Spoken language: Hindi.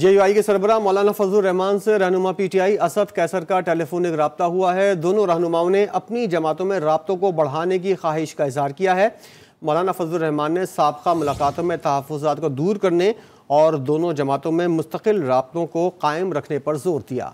जे यू आई के सरबरा मौलाना फजल रहमान से रहनुमा P T I Asad Qaiser का टेलीफोनिक रबता हुआ है दोनों रहनुमाओं ने अपनी जमातों में रबतों को बढ़ाने की ख्वाहिश का इजहार किया है मौलाना फजल रहमान ने सबका मुलाकातों में तहफात को दूर करने और दोनों जमातों में मुस्तकिल रबतों को कायम रखने पर जोर दिया